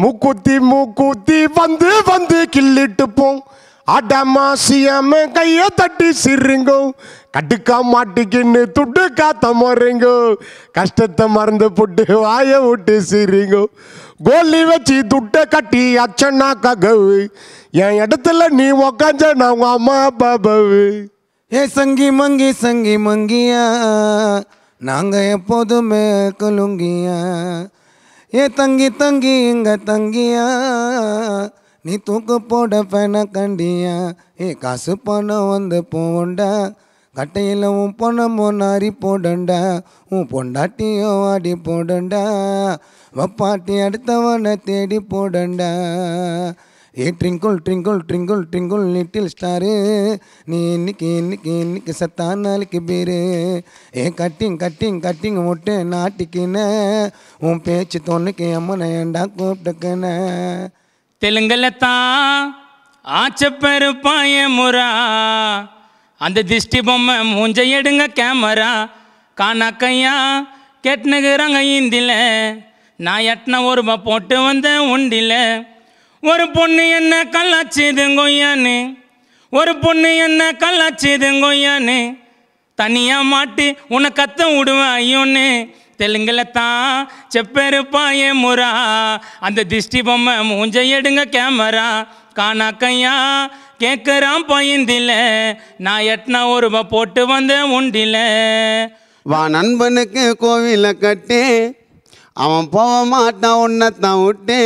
மூக்குத்தி மூக்குத்தி வந்து வந்து போம் அடமாசியாம கைய தட்டி சிரிங்கோ கட்டுக்கா மாட்டுக்கின்னு துட்டு காத்த முறைங்கோ கஷ்டத்தை மறந்து போட்டு வாய விட்டு சிரிங்கோ கோலி வச்சு துட்டை கட்டி அச்சனா ககவு என் இடத்துல நீ உக்காஞ்ச நான் அம்மா பாபவு ஏ சங்கி மங்கி சங்கி மங்கியா நாங்கள் எப்போதுமே குலுங்கியா ஏ தங்கி தங்கி இங்க தங்கியா நீ தூக்கு போட பென கண்டியா ஏ காசு பணம் வந்து போண்டா கட்டையில் உன் பொண்ணமும் நாரி போடண்டா உன் பொண்டாட்டியும் ஆடி போடண்டா வப்பாட்டி அடுத்தவனை தேடி போடண்டா ஏ twinkle twinkle twinkle twinkle little star நீ இன்னைக்கு இன்னைக்கு இன்னைக்கு சத்தா நாளைக்கு பேரு ஏ கட்டிங் கட்டிங் கட்டிங் விட்டு நாட்டிக்கின உன் பேச்சு தொண்ணுக்கு அம்மனை ஏண்டா கூப்பிட்டுக்கின தெலுங்குல தான் பாய முறா அந்த திஷ்டி பொம்மை மூஞ்ச எடுங்க கேமரா காணா கையா கெட்டுனுக்குறாங்க இந்தியில் நான் எட்டின ஒரு ரூபா போட்டு வந்தேன் உண்டில்லை ஒரு பொண்ணு என்ன கல்லாச்சுது கொய்யானே ஒரு பொண்ணு என்ன கல்லாச்சுது கொய்யானே தனியாக மாட்டு உன்னை கத்த விடுவேன் ஐயோன்னு தெலுங்குல தான் செப்பெருப்பாயே முறா அந்த திஷ்டி பொம்மை மூஞ்ச எடுங்க கேமரா காணா கையா கேட்கறான் பயந்தில நான் எட்டின ஒரு போட்டு வந்தேன் உண்டில வா நண்பனுக்கு கோவில கட்டி அவன் போக மாட்டான் உன்னத்தான் விட்டு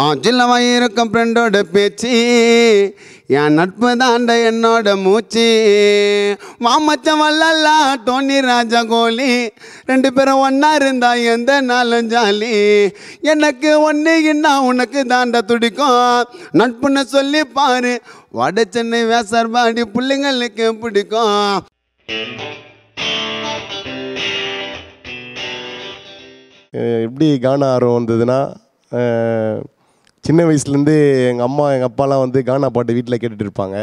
அவன் சின்னவன் இருக்கும் ஃப்ரெண்டோட பேச்சு என் நட்பு தாண்ட என்னோட மூச்சு மாமச்ச வல்லல்லா டோனி ராஜா கோலி ரெண்டு பேரும் ஒன்றா இருந்தா எந்த நாளும் ஜாலி எனக்கு ஒன்று இன்னா உனக்கு தாண்ட துடிக்கும் நட்புன்னு சொல்லி பாரு வட சென்னை வேசர்பாடி பிள்ளைங்களுக்கு பிடிக்கும் எப்படி கானா ஆர்வம் வந்ததுன்னா சின்ன வயசுலேருந்து எங்கள் அம்மா எங்கள் அப்பாலாம் வந்து கானா பாட்டு வீட்டில் கேட்டுட்டு இருப்பாங்க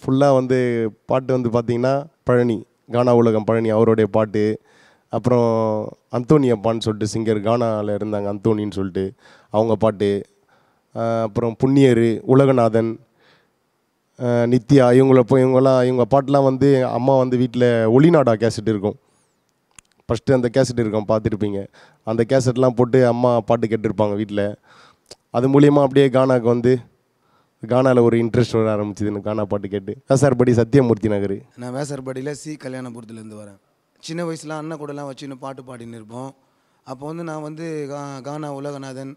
ஃபுல்லாக வந்து பாட்டு வந்து பார்த்திங்கன்னா பழனி கானா உலகம் பழனி அவருடைய பாட்டு அப்புறம் அந்தோனி அப்பான்னு சொல்லிட்டு சிங்கர் கானாவில் இருந்தாங்க அந்தோனின்னு சொல்லிட்டு அவங்க பாட்டு அப்புறம் புண்ணியர் உலகநாதன் நித்யா இவங்கள போய் இவங்கெல்லாம் இவங்க பாட்டெலாம் வந்து அம்மா வந்து வீட்டில் ஒளிநாடா கேசிட்டு இருக்கும் ஃபஸ்ட்டு அந்த கேசட் இருக்கும் பார்த்துருப்பீங்க அந்த கேசட்லாம் போட்டு அம்மா பாட்டு கேட்டிருப்பாங்க வீட்டில் அது மூலியமாக அப்படியே கானாவுக்கு வந்து கானாவில் ஒரு இன்ட்ரெஸ்ட் வர ஆரம்பிச்சிது எனக்கு கானா பாட்டு கேட்டு வேசார்படி சத்தியமூர்த்தி நகர் நான் வேசார்படியில் சி கல்யாணபுரத்துலேருந்து வரேன் சின்ன வயசில் அண்ணன் கூடலாம் வச்சு இன்னும் பாட்டு பாடின்னு இருப்போம் அப்போ வந்து நான் வந்து கா கானா உலகநாதன்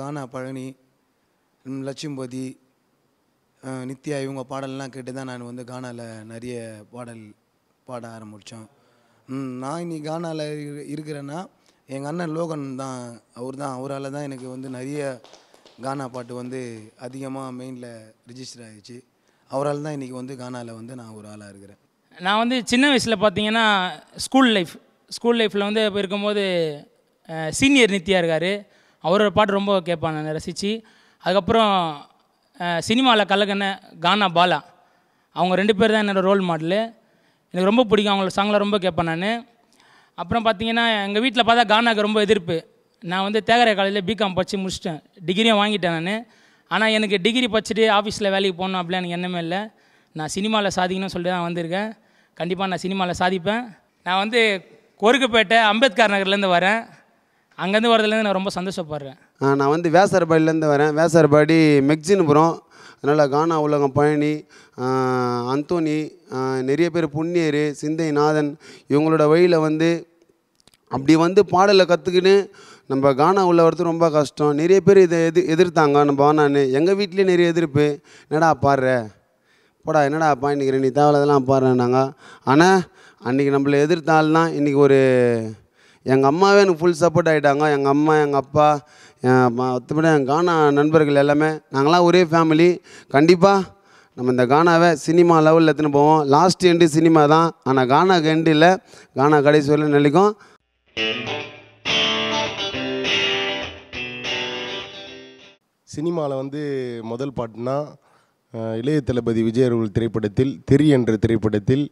கானா பழனி லட்சும்பதி நித்யா இவங்க பாடல்லாம் கேட்டு தான் நான் வந்து கானாவில் நிறைய பாடல் பாட ஆரம்பித்தோம் நான் இன்னைக்கு கானாவில் இருக்கிறேன்னா எங்கள் அண்ணன் லோகன் தான் அவர் தான் அவரால் தான் எனக்கு வந்து நிறைய கானா பாட்டு வந்து அதிகமாக மெயினில் ரிஜிஸ்டர் ஆகிடுச்சு அவரால் தான் இன்றைக்கி வந்து கானாவில் வந்து நான் ஒரு ஆளாக இருக்கிறேன் நான் வந்து சின்ன வயசில் பார்த்தீங்கன்னா ஸ்கூல் லைஃப் ஸ்கூல் லைஃப்பில் வந்து இப்போ இருக்கும்போது சீனியர் நித்யா இருக்கார் அவரோட பாட்டு ரொம்ப கேட்பான் நான் ரசித்து அதுக்கப்புறம் சினிமாவில் கலகண்ண கானா பாலா அவங்க ரெண்டு பேர் தான் என்னோடய ரோல் மாடலு எனக்கு ரொம்ப பிடிக்கும் அவங்களோட சாங்லாம் ரொம்ப கேட்பேன் நான் அப்புறம் பார்த்தீங்கன்னா எங்கள் வீட்டில் பார்த்தா கானாக்கு ரொம்ப எதிர்ப்பு நான் வந்து தேகரை காலேஜில் பிகாம் படித்து முடிச்சிட்டேன் டிகிரியும் வாங்கிட்டேன் நான் ஆனால் எனக்கு டிகிரி படிச்சுட்டு ஆஃபீஸில் வேலைக்கு போகணும் அப்படிலாம் எனக்கு எண்ணமே இல்லை நான் சினிமாவில் சாதிக்கணும்னு சொல்லிட்டு தான் வந்திருக்கேன் கண்டிப்பாக நான் சினிமாவில் சாதிப்பேன் நான் வந்து கொருக்குப்பேட்டை அம்பேத்கர் நகர்லேருந்து வரேன் அங்கேருந்து வரதுலேருந்து நான் ரொம்ப சந்தோஷப்படுறேன் நான் வந்து வேசரபாடியிலேருந்து வரேன் வேசரபாடி மெக்ஜினுபுரம் அதனால் கானா உலகம் பழனி அந்தோனி நிறைய பேர் புண்ணியர் சிந்தை நாதன் இவங்களோட வழியில் வந்து அப்படி வந்து பாடலை கற்றுக்கின்னு நம்ம கானா உள்ள வரது ரொம்ப கஷ்டம் நிறைய பேர் இதை எது எதிர்த்தாங்க நம்ம ஆனான்னு எங்கள் வீட்லேயும் நிறைய எதிர்ப்பு என்னடா பாடுற போடா என்னடா பாண்டிக்கிறேன் நீ தேவை அதெல்லாம் பாடுறேன்னாங்க ஆனால் அன்றைக்கி நம்மளை எதிர்த்தாள்னா இன்றைக்கி ஒரு எங்கள் அம்மாவே எனக்கு ஃபுல் சப்போர்ட் ஆகிட்டாங்க எங்கள் அம்மா எங்கள் அப்பா மற்றபடி கானா நண்பர்கள் எல்லாமே நாங்களாம் ஒரே ஃபேமிலி கண்டிப்பாக நம்ம இந்த கானாவை சினிமா லெவலில் எடுத்துன்னு போவோம் லாஸ்ட் எண்டு சினிமா தான் ஆனால் கானாக்கு எண்டு இல்லை கானா கடைசி வரலும் நினைக்கும் சினிமாவில் வந்து முதல் பாட்டுனா இளைய தளபதி விஜய் அவர்கள் திரைப்படத்தில் தெரி என்ற திரைப்படத்தில்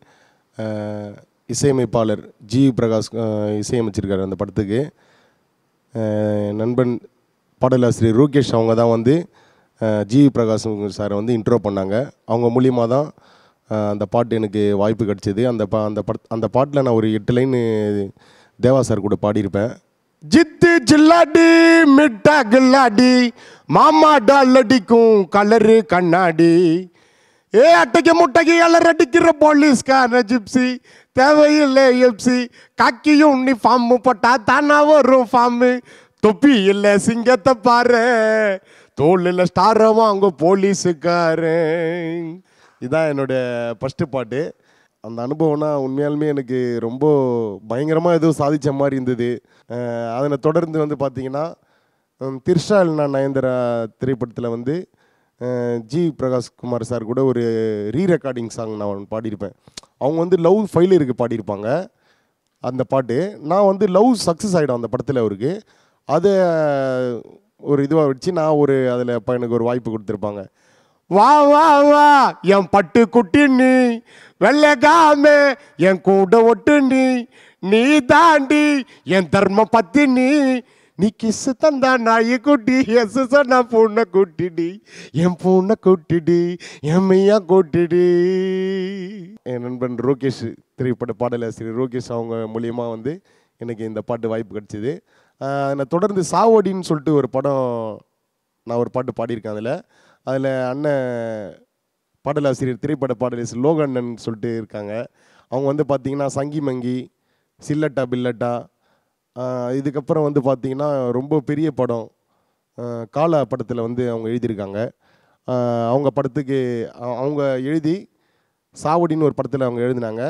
இசையமைப்பாளர் ஜி பிரகாஷ் இசையமைச்சிருக்கார் அந்த படத்துக்கு நண்பன் பாடலாசிரியர் ரூகேஷ் அவங்க தான் வந்து ஜிவி பிரகாஷ் சாரை வந்து இன்ட்ரோ பண்ணாங்க அவங்க மூலியமாக தான் அந்த பாட்டு எனக்கு வாய்ப்பு கிடச்சிது அந்த பா அந்த பட அந்த பாட்டில் நான் ஒரு எட்டு லைன் தேவா சார் கூட பாடியிருப்பேன் ஜித்து ஜில்லாடி மிட்டா கில்லாடி மாமா டால் அடிக்கும் கலரு கண்ணாடி ஏ அட்டைக்கு முட்டைக்கு எல்லாம் அடிக்கிற போலீஸ்கார ஜிப்சி தேவையில்லை எப்சி காக்கியும் ஃபார்மு போட்டால் தானாவும் வரும் ஃபார்மு தொப்பி இல்லை சிங்கத்தை பாரு தோல் இல்லை ஸ்டாரமா அவங்க போலீஸுக்காரன் இதான் என்னுடைய ஃபஸ்ட்டு பாட்டு அந்த அனுபவம்னா உண்மையாலுமே எனக்கு ரொம்ப பயங்கரமாக எதுவும் சாதித்த மாதிரி இருந்தது அதனை தொடர்ந்து வந்து பார்த்திங்கன்னா திர்ஷா நான் நயன்தரா திரைப்படத்தில் வந்து ஜி பிரகாஷ் குமார் சார் கூட ஒரு ரீ ரெக்கார்டிங் சாங் நான் பாடியிருப்பேன் அவங்க வந்து லவ் ஃபைலியருக்கு பாடியிருப்பாங்க அந்த பாட்டு நான் வந்து லவ் சக்ஸஸ் ஆகிடும் அந்த படத்தில் அவருக்கு அதை ஒரு இதுவாக வச்சு நான் ஒரு அதில் இப்போ எனக்கு ஒரு வாய்ப்பு கொடுத்துருப்பாங்க வா வா வா என் பட்டு குட்டி நீ காமே என் கூட ஒட்டு நீ நீ தாண்டி என் தர்ம பத்தி நீ நீ கிசு தந்தா நாய குட்டி எஸ் சொன்னா பூனை கூட்டிடி என் பூனை கூட்டிடி என் மெய்யா கூட்டிடி என் நண்பன் ரோகேஷ் திரைப்பட பாடலாசிரியர் ரோகேஷ் அவங்க மூலியமாக வந்து எனக்கு இந்த பாட்டு வாய்ப்பு கிடச்சிது என்னை தொடர்ந்து சாவோடின்னு சொல்லிட்டு ஒரு படம் நான் ஒரு பாட்டு பாடியிருக்கேன் அதில் அதில் அண்ணன் பாடலாசிரியர் திரைப்பட பாடலாசிரியர் லோகண்ணன் சொல்லிட்டு இருக்காங்க அவங்க வந்து பார்த்திங்கன்னா சங்கி மங்கி சில்லட்டா பில்லட்டா இதுக்கப்புறம் வந்து பார்த்திங்கன்னா ரொம்ப பெரிய படம் காலா படத்தில் வந்து அவங்க எழுதியிருக்காங்க அவங்க படத்துக்கு அவங்க எழுதி சாவடின்னு ஒரு படத்தில் அவங்க எழுதினாங்க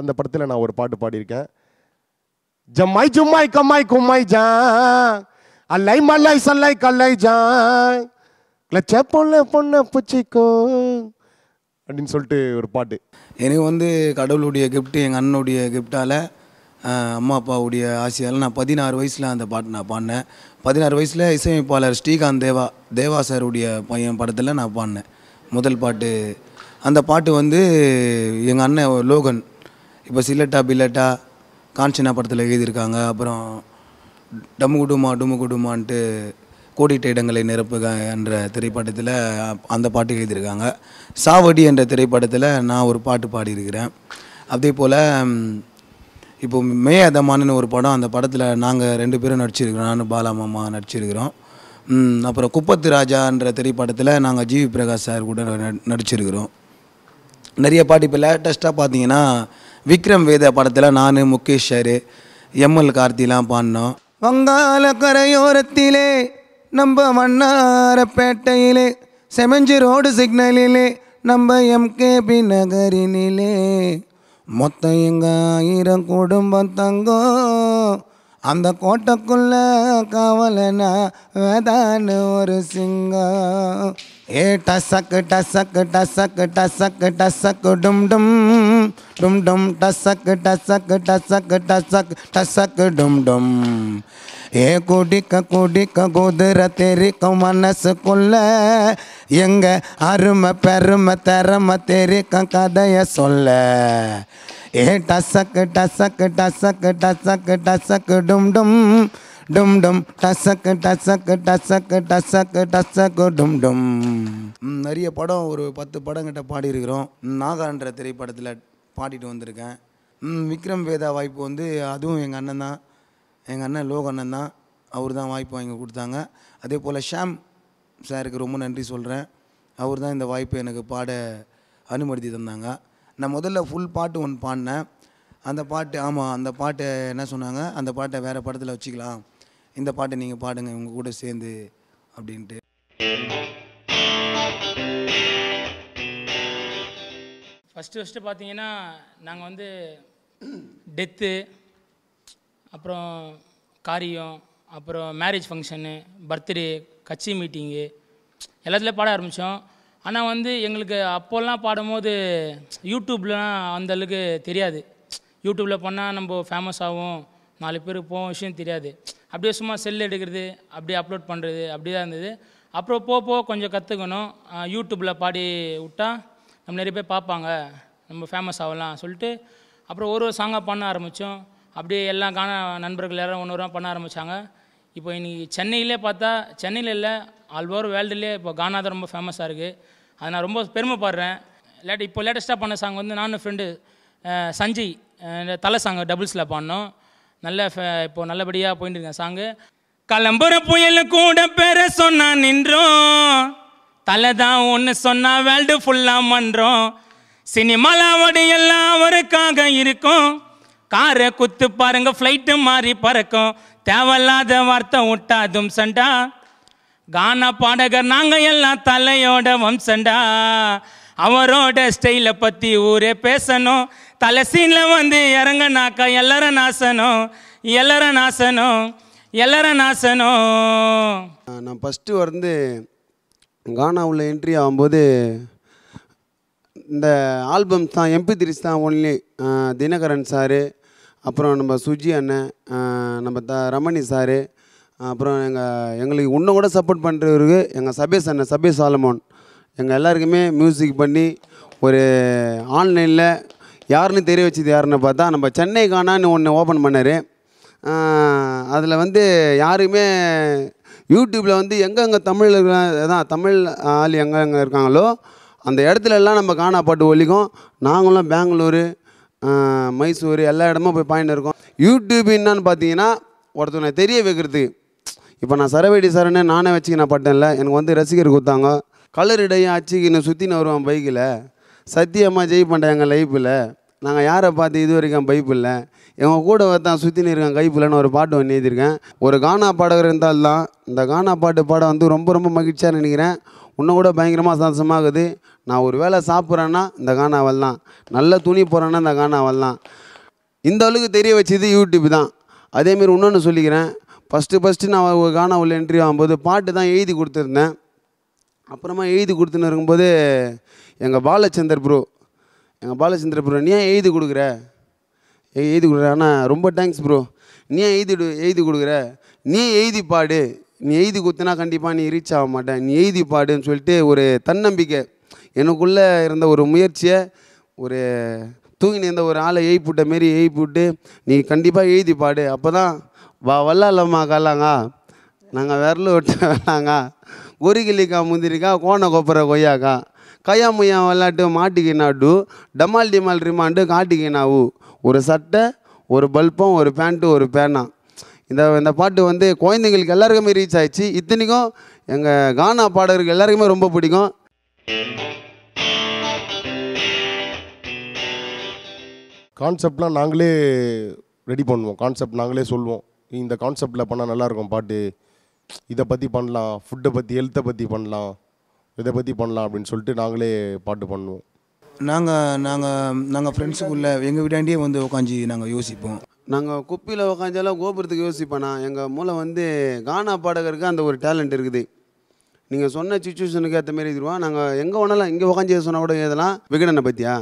அந்த படத்தில் நான் ஒரு பாட்டு பாடியிருக்கேன் ஜம்மாய் ஜும்மாய் கம்மாய் கும்மாய் ஜா આ மல்லாய் சல்லாய் கல்லாய் કલાઈ જાય એટલે છે பொண்ணு பொண்ணு பூச்சிக்கோ அப்படின்னு சொல்லிட்டு ஒரு பாட்டு எனக்கு வந்து கடவுளுடைய கிஃப்ட்டு எங்கள் அண்ணனுடைய கிஃப்டால் அம்மா அப்பாவுடைய ஆசையால் நான் பதினாறு வயசில் அந்த பாட்டு நான் பாடினேன் பதினாறு வயசில் இசையமைப்பாளர் ஸ்ரீகாந்த் தேவா தேவா சாருடைய பையன் படத்தில் நான் பாடினேன் முதல் பாட்டு அந்த பாட்டு வந்து எங்கள் அண்ணன் லோகன் இப்போ சில்லட்டா பில்லட்டா காஞ்சனா படத்தில் எழுதியிருக்காங்க அப்புறம் டம்மு குடுமா டுமு குடுமான்ட்டு கோடிட்ட இடங்களை நிரப்புக என்ற திரைப்படத்தில் அந்த பாட்டு எழுதியிருக்காங்க சாவடி என்ற திரைப்படத்தில் நான் ஒரு பாட்டு பாடியிருக்கிறேன் அதே போல் இப்போ மே அதமானு ஒரு படம் அந்த படத்தில் நாங்கள் ரெண்டு பேரும் நடிச்சிருக்கிறோம் நான் பாலா மாமா நடிச்சிருக்கிறோம் அப்புறம் குப்பத்து ராஜான்ற திரைப்படத்தில் நாங்கள் ஜிவி பிரகாஷ் சார் கூட நடிச்சிருக்கிறோம் நிறைய பாட்டு இப்போ லேட்டஸ்ட்டாக பார்த்தீங்கன்னா விக்ரம் வேத படத்தில் நான் முகேஷ் சார் எம்எல் கார்த்திலாம் பாடினோம் வங்காள கரையோரத்திலே நம்ம வண்ணாரப்பேட்டையிலே செமஞ்சு ரோடு சிக்னலிலே நம்ம எம்கேபி நகரினிலே மொத்த எங்கள் ஆயிரம் குடும்பம் தங்கோ அந்த கோட்டைக்குள்ள காவலனா வேதான்னு ஒரு சிங்கம் ஏ டசக் டசக்கு டசக் டசக் டசக் டும் டும் டும் டும் டசக் டசக்கு டசக்கு டசக்கு டசக் டும் டும் ஏ குடிக்க குடிக்க குதிர தெரிக்கும் மனசுக்குள்ள எங்க அருமை பெருமை திறமை தெரிக்கும் கதையை சொல்ல ஏ டசக் டசக்கு டசக்கு டசக்கு டசக் டும் டும் டும் டும் டசக்கு டசக்கு டசக்கு டசக்கு டசக்கு டும் டும் நிறைய படம் ஒரு பத்து படங்கிட்ட பாடியிருக்கிறோம் நாகான்ற திரைப்படத்தில் பாடிட்டு வந்திருக்கேன் விக்ரம் வேதா வாய்ப்பு வந்து அதுவும் எங்கள் அண்ணன் தான் எங்கள் அண்ணன் லோக அண்ணன் தான் அவர் தான் வாய்ப்பு வாங்கி கொடுத்தாங்க அதே போல் ஷாம் சாருக்கு ரொம்ப நன்றி சொல்கிறேன் அவர் தான் இந்த வாய்ப்பு எனக்கு பாட அனுமதி தந்தாங்க நான் முதல்ல ஃபுல் பாட்டு ஒன்று பாடினேன் அந்த பாட்டு ஆமாம் அந்த பாட்டை என்ன சொன்னாங்க அந்த பாட்டை வேறு படத்தில் வச்சுக்கலாம் இந்த பாட்டை நீங்கள் பாடுங்க உங்கள் கூட சேர்ந்து அப்படின்ட்டு ஃபஸ்ட்டு ஃபஸ்ட்டு பார்த்தீங்கன்னா நாங்கள் வந்து டெத்து அப்புறம் காரியம் அப்புறம் மேரேஜ் ஃபங்க்ஷனு பர்த்டே கட்சி மீட்டிங்கு எல்லாத்துலேயும் பாட ஆரம்பித்தோம் ஆனால் வந்து எங்களுக்கு அப்போல்லாம் பாடும்போது யூடியூப்லாம் அந்தளவுக்கு தெரியாது யூடியூப்பில் பண்ணால் நம்ம ஃபேமஸ் ஆகும் நாலு பேருக்கு போகும் விஷயம் தெரியாது அப்படியே சும்மா செல் எடுக்கிறது அப்படியே அப்லோட் பண்ணுறது அப்படி தான் இருந்தது அப்புறம் போக போக கொஞ்சம் கற்றுக்கணும் யூடியூப்பில் பாடி விட்டால் நம்ம நிறைய பேர் பார்ப்பாங்க நம்ம ஃபேமஸ் ஆகலாம் சொல்லிட்டு அப்புறம் ஒரு ஒரு சாங்காக பண்ண ஆரம்பித்தோம் அப்படியே எல்லாம் காண நண்பர்கள் யாரும் ஒன்று பண்ண ஆரம்பித்தாங்க இப்போ இன்றைக்கி சென்னையிலே பார்த்தா சென்னையில் இல்லை ஆல் ஓவர் வேர்ல்டுலேயே இப்போ கானா தான் ரொம்ப ஃபேமஸாக இருக்குது அதை நான் ரொம்ப பெருமைப்படுறேன் லேட் இப்போ லேட்டஸ்ட்டாக பண்ண சாங் வந்து நானும் ஃப்ரெண்டு சஞ்சய் தலை சாங் டபுள்ஸில் பாடினோம் நல்ல இப்போ நல்லபடியாக போயிட்டு இருக்கேன் சாங்கு கலம்புற புயல் கூட பேர சொன்னா நின்றோம் தலை தான் ஒன்று சொன்னா வேல்டு ஃபுல்லாக மன்றோம் சினிமாலாவோட எல்லாம் அவருக்காக இருக்கும் காரை குத்து பாருங்க ஃப்ளைட்டு மாறி பறக்கும் தேவையில்லாத வார்த்தை விட்டாதும் சண்டா கானா பாடகர் நாங்கள் எல்லாம் தலையோட வம்சண்டா அவரோட ஸ்டைலை பற்றி ஊரே பேசணும் தலைசீனில் வந்து இறங்கனாக்கா எல்லார நாசனும் எல்லார நாசனும் எல்லார நாசனும் நான் ஃபஸ்ட்டு வந்து கானா உள்ள என்ட்ரி ஆகும்போது இந்த ஆல்பம்ஸ் தான் எம்பி திரிஸ் தான் ஒன்லி தினகரன் சாரு அப்புறம் நம்ம சுஜி அண்ணன் நம்ம த ரமணி சாரு அப்புறம் எங்கள் எங்களுக்கு இன்னும் கூட சப்போர்ட் பண்ணுறவருக்கு எங்கள் சபேஸ் அண்ணன் சபேஸ் சாலமோன் எங்கள் எல்லாருக்குமே மியூசிக் பண்ணி ஒரு ஆன்லைனில் யாருன்னு தெரிய வச்சது யாருன்னு பார்த்தா நம்ம சென்னை காணான்னு ஒன்று ஓப்பன் பண்ணார் அதில் வந்து யாருமே யூடியூப்பில் வந்து எங்கெங்கே தமிழ் தான் தமிழ் ஆள் எங்கெங்கே இருக்காங்களோ அந்த இடத்துலலாம் நம்ம காணா பாட்டு ஒழிக்கும் நாங்களும் பெங்களூரு மைசூர் எல்லா இடமும் போய் பாயிண்ட் இருக்கோம் யூடியூப் என்னன்னு பார்த்தீங்கன்னா ஒருத்தனை தெரிய வைக்கிறது இப்போ நான் சரவேடி சார்னு நானே வச்சுக்க நான் பட்டேன்ல எனக்கு வந்து ரசிகர் கொடுத்தாங்க கலர் இடையும் அச்சுக்கின்னு சுற்றின்னு வருவான் பைக்கில் சத்தியமாக ஜெய் பண்ணுறேன் எங்கள் லைஃப்பில் நாங்கள் யாரை பார்த்து இது வரைக்கும் பைப்பில்லை இவங்க கூட தான் சுற்றினு இருக்கேன் கைப்பில்லைன்னு ஒரு பாட்டு ஒன்று எழுதியிருக்கேன் ஒரு கானா பாடகர் இருந்தால் தான் இந்த கானா பாட்டு பாட வந்து ரொம்ப ரொம்ப மகிழ்ச்சியாக நினைக்கிறேன் இன்னும் கூட பயங்கரமாக சந்தோஷமாகுது நான் ஒரு வேலை சாப்பிட்றேன்னா இந்த கானா வரலாம் நல்ல துணி போகிறேன்னா இந்த கானா வரலாம் இந்த அளவுக்கு தெரிய வச்சது யூடியூப் தான் அதேமாரி இன்னொன்று சொல்லிக்கிறேன் ஃபஸ்ட்டு ஃபஸ்ட்டு நான் ஒரு கானா உள்ள என்ட்ரி ஆகும்போது பாட்டு தான் எழுதி கொடுத்துருந்தேன் அப்புறமா எழுதி கொடுத்துன்னு இருக்கும்போது எங்கள் பாலச்சந்தர் ப்ரோ எங்கள் பாலச்சந்திர ப்ரோ நீ ஏன் எழுதி கொடுக்குற எழுதி கொடுக்குற ஆனால் ரொம்ப தேங்க்ஸ் ப்ரோ நீ ஏன் எழுதி எழுதி கொடுக்குற நீ எழுதி பாடு நீ எழுதி குத்துனா கண்டிப்பாக நீ ரீச் ஆக மாட்டேன் நீ எழுதி பாடுன்னு சொல்லிட்டு ஒரு தன்னம்பிக்கை எனக்குள்ளே இருந்த ஒரு முயற்சியை ஒரு தூங்கி இருந்த ஒரு ஆளை விட்ட மாரி எழுப்பிவிட்டு நீ கண்டிப்பாக எழுதி பாடு அப்போ தான் வா வல்லாலம்மா காலாங்க நாங்கள் விரல விட்டு வேணாங்க கிளிக்கா முந்திரிக்கா கோண கொப்பரை கொய்யாக்கா முயா விளாட்டு மாட்டுக்கு டமால் டிமால் ரிமாண்டு காட்டிக்கினாவு ஒரு சட்டை ஒரு பல்பம் ஒரு பேண்ட்டு ஒரு பேனா இந்த இந்த பாட்டு வந்து குழந்தைங்களுக்கு எல்லாருக்குமே ரீச் ஆயிடுச்சு இத்தனைக்கும் எங்கள் கானா பாடகருக்கு எல்லாருக்குமே ரொம்ப பிடிக்கும் கான்செப்ட்லாம் நாங்களே ரெடி பண்ணுவோம் கான்செப்ட் நாங்களே சொல்லுவோம் இந்த கான்செப்டில் பண்ணால் நல்லாயிருக்கும் பாட்டு இதை பற்றி பண்ணலாம் ஃபுட்டை பற்றி ஹெல்த்தை பற்றி பண்ணலாம் இதை பற்றி பண்ணலாம் அப்படின்னு சொல்லிட்டு நாங்களே பாட்டு பண்ணுவோம் நாங்கள் நாங்கள் நாங்கள் ஃப்ரெண்ட்ஸுக்குள்ளே எங்கள் வீட்டாண்டியே வந்து உக்காஞ்சி நாங்கள் யோசிப்போம் நாங்கள் குப்பியில் உக்காஞ்சாலும் கோபுரத்துக்கு யோசிப்பேண்ணா எங்கள் மூளை வந்து கானா பாடகருக்கு அந்த ஒரு டேலண்ட் இருக்குது நீங்கள் சொன்ன சுச்சுவேஷனுக்கு ஏற்ற மாதிரி எழுதிடுவோம் நாங்கள் எங்கே ஒன்றலாம் இங்கே உக்காஞ்சி சொன்னால் கூட இதெல்லாம் விகடனை பற்றியா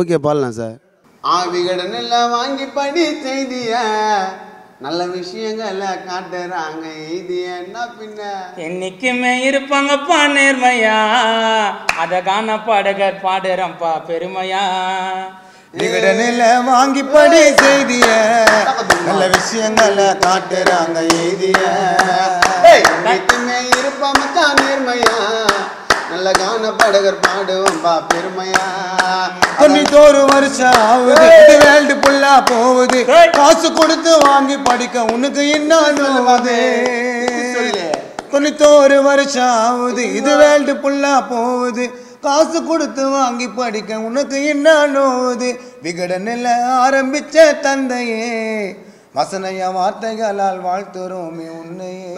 ஓகே பாடலாம் சார் ஆ விகடன் எல்லாம் வாங்கி படி செய்தியா நல்ல விஷயங்களை காட்டுறாங்க இது என்ன பின்ன என்னைக்குமே இருப்பாங்கப்பா நேர்மையா அத காண பாடகர் பாடுறப்பா பெருமையா நிகடனில வாங்கி படி செய்திய நல்ல விஷயங்களை காட்டுறாங்க எழுதிய என்னைக்குமே இருப்பாங்கப்பா நேர்மையா அழகான பாடகர் பா பெருமையா தொண்ணூத்தோரு வருஷம் ஆகுது வேல்டு புல்லா போகுது காசு கொடுத்து வாங்கி படிக்க உனக்கு இன்னும் அது தொண்ணூத்தோரு வருஷம் ஆகுது இது வேல்டு புல்லா போகுது காசு கொடுத்து வாங்கி படிக்க உனக்கு என்ன விகட விகடனில் ஆரம்பிச்ச தந்தையே வசனைய வார்த்தைகளால் வாழ்த்துறோமே உன்னையே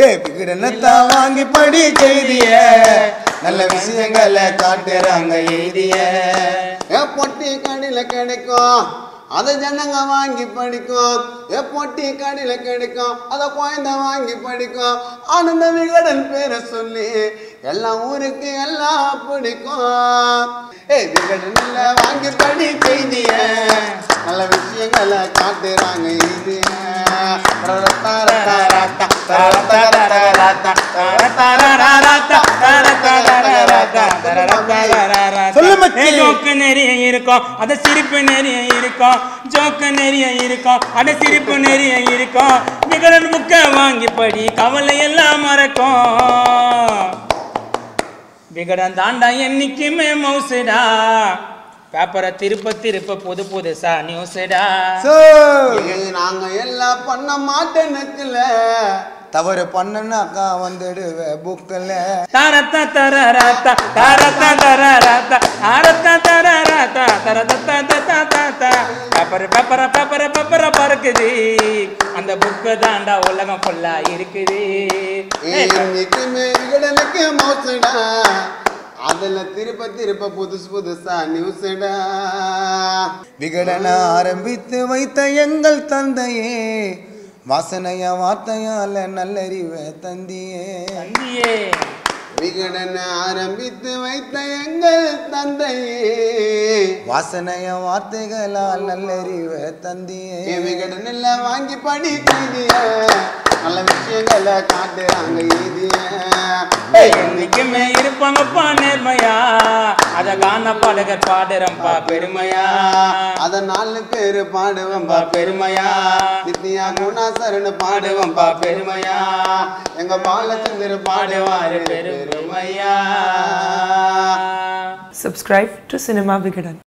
ஏ விகடனத்தான் வாங்கி படி செய்திய நல்ல விஷயங்களை காட்டுறாங்க எழுதிய ஏ பொட்டி கடையில கிடைக்கும் அதை ஜனங்க வாங்கி படிக்கும் ஏ பொட்டி கடையில கிடைக்கும் அதை குழந்த வாங்கி படிக்கும் ஆனந்த விகடன் பேரை சொல்லி எல்லா ஊருக்கு எல்லாம் பிடிக்கும் ஏ விகடனில் வாங்கி படி செய்திய ஜோக்கு நிறைய இருக்கும் அத சிரிப்பு நிறைய இருக்கும் ஜோக்கு நிறைய இருக்கும் அட சிரிப்பு நிறைய இருக்கும் விகடன் புக்க வாங்கி படி கவலை எல்லாம் மறக்கும் விகடன் தாண்டா என்னைக்குமே மௌசுடா பேப்பரை திருப்ப திருப்ப புது புதுசா நியூஸ்டா நாங்க எல்லாம் பண்ண மாட்டேன்னுக்குல தவறு பண்ணன்னு வந்துடுவ புக்கில் தரத்த தர ரத்த தரத்த தர ரத்த அரத்த தர ரத்த தரத்த தத்த பேப்பர் பேப்பர பேப்பர பேப்பர பறக்குது அந்த புக்கு தாண்டா உலகம் ஃபுல்லா இருக்குது மோசடா அதில் திருப்ப திருப்ப புதுசு புதுசா நியூஸ்டா விகடன ஆரம்பித்து வைத்த எங்கள் தந்தையே வாசனைய வார்த்தையால நல்லறிவை தந்தியே தந்தியே விகடன ஆரம்பித்து வைத்த எங்கள் தந்தையே வாசனைய வார்த்தைகளால் நல்லறிவை தந்தியே விகடன் எல்லாம் வாங்கி படிக்கிறீங்க நல்ல விஷயங்களை காட்டுறாங்க ஈதிய இன்னைக்குமே இருப்பாங்கப்பா நேர்மையா அத காண பாடகர் பாடுறம்பா பெருமையா அத நாலு பேரு பாடுவம்பா பெருமையா நித்யா குணாசரன் பாடுவம்பா பெருமையா எங்க பாலச்சந்திர பாடுவாரு பெருமையா சப்ஸ்கிரைப் டு சினிமா விகடன்